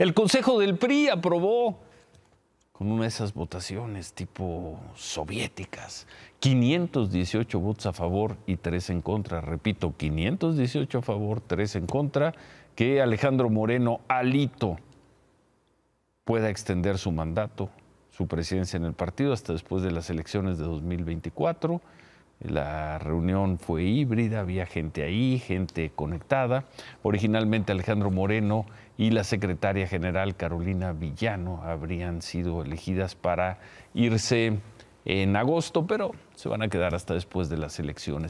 El Consejo del PRI aprobó con una de esas votaciones tipo soviéticas, 518 votos a favor y 3 en contra. Repito, 518 a favor, 3 en contra, que Alejandro Moreno Alito pueda extender su mandato, su presidencia en el partido hasta después de las elecciones de 2024 la reunión fue híbrida, había gente ahí, gente conectada. Originalmente Alejandro Moreno y la secretaria general Carolina Villano habrían sido elegidas para irse en agosto, pero se van a quedar hasta después de las elecciones.